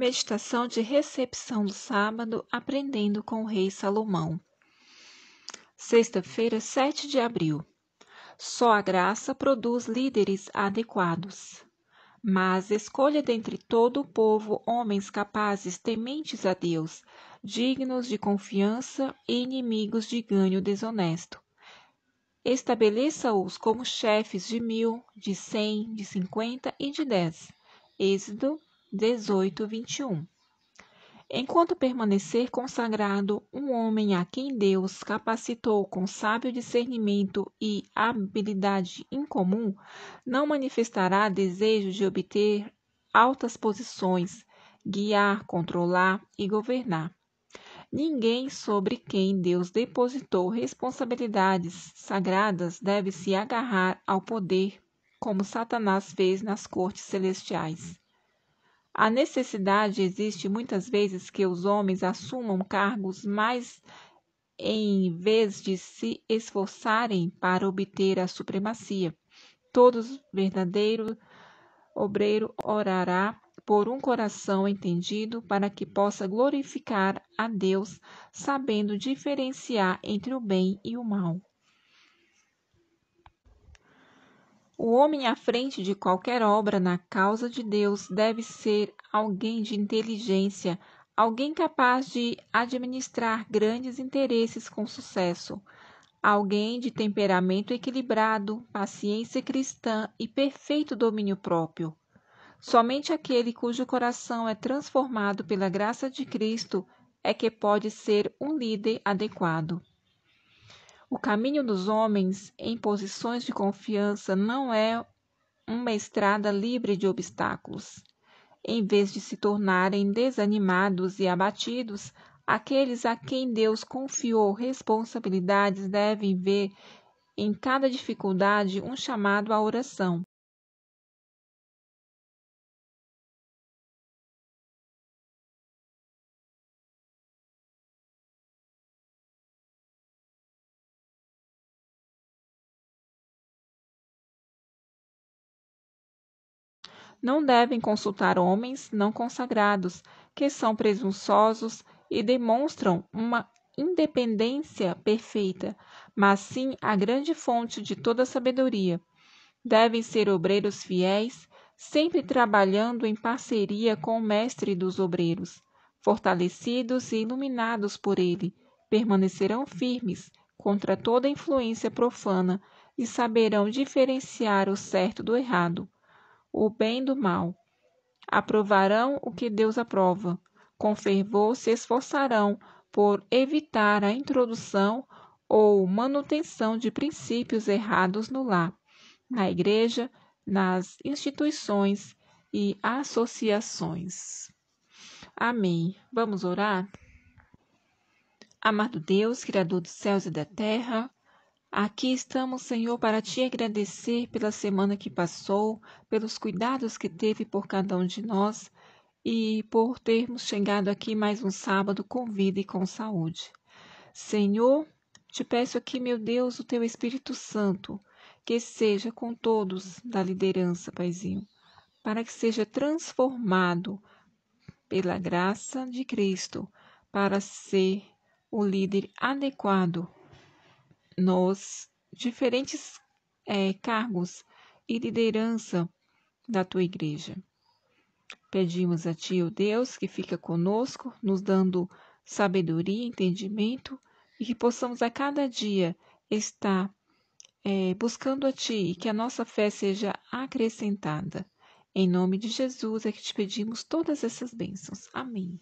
Meditação de recepção do sábado, aprendendo com o rei Salomão. Sexta-feira, 7 de abril. Só a graça produz líderes adequados. Mas escolha dentre todo o povo homens capazes, tementes a Deus, dignos de confiança e inimigos de ganho desonesto. Estabeleça-os como chefes de mil, de cem, de cinquenta e de dez. Êxodo 18, 21. Enquanto permanecer consagrado um homem a quem Deus capacitou com sábio discernimento e habilidade incomum, não manifestará desejo de obter altas posições, guiar, controlar e governar. Ninguém sobre quem Deus depositou responsabilidades sagradas deve se agarrar ao poder, como Satanás fez nas cortes celestiais. A necessidade existe muitas vezes que os homens assumam cargos, mas em vez de se esforçarem para obter a supremacia, todo verdadeiro obreiro orará por um coração entendido para que possa glorificar a Deus, sabendo diferenciar entre o bem e o mal. O homem à frente de qualquer obra na causa de Deus deve ser alguém de inteligência, alguém capaz de administrar grandes interesses com sucesso, alguém de temperamento equilibrado, paciência cristã e perfeito domínio próprio. Somente aquele cujo coração é transformado pela graça de Cristo é que pode ser um líder adequado. O caminho dos homens em posições de confiança não é uma estrada livre de obstáculos. Em vez de se tornarem desanimados e abatidos, aqueles a quem Deus confiou responsabilidades devem ver em cada dificuldade um chamado à oração. não devem consultar homens não consagrados, que são presunçosos e demonstram uma independência perfeita, mas sim a grande fonte de toda sabedoria. Devem ser obreiros fiéis, sempre trabalhando em parceria com o Mestre dos obreiros, fortalecidos e iluminados por ele, permanecerão firmes contra toda influência profana e saberão diferenciar o certo do errado o bem do mal. Aprovarão o que Deus aprova. Com fervor se esforçarão por evitar a introdução ou manutenção de princípios errados no lar, na igreja, nas instituições e associações. Amém. Vamos orar? Amado Deus, Criador dos céus e da terra, Aqui estamos, Senhor, para te agradecer pela semana que passou, pelos cuidados que teve por cada um de nós e por termos chegado aqui mais um sábado com vida e com saúde. Senhor, te peço aqui, meu Deus, o teu Espírito Santo, que seja com todos da liderança, Paizinho, para que seja transformado pela graça de Cristo para ser o líder adequado nos diferentes é, cargos e liderança da tua igreja. Pedimos a Ti, ó Deus, que fica conosco, nos dando sabedoria, entendimento e que possamos a cada dia estar é, buscando a Ti e que a nossa fé seja acrescentada. Em nome de Jesus é que te pedimos todas essas bênçãos. Amém.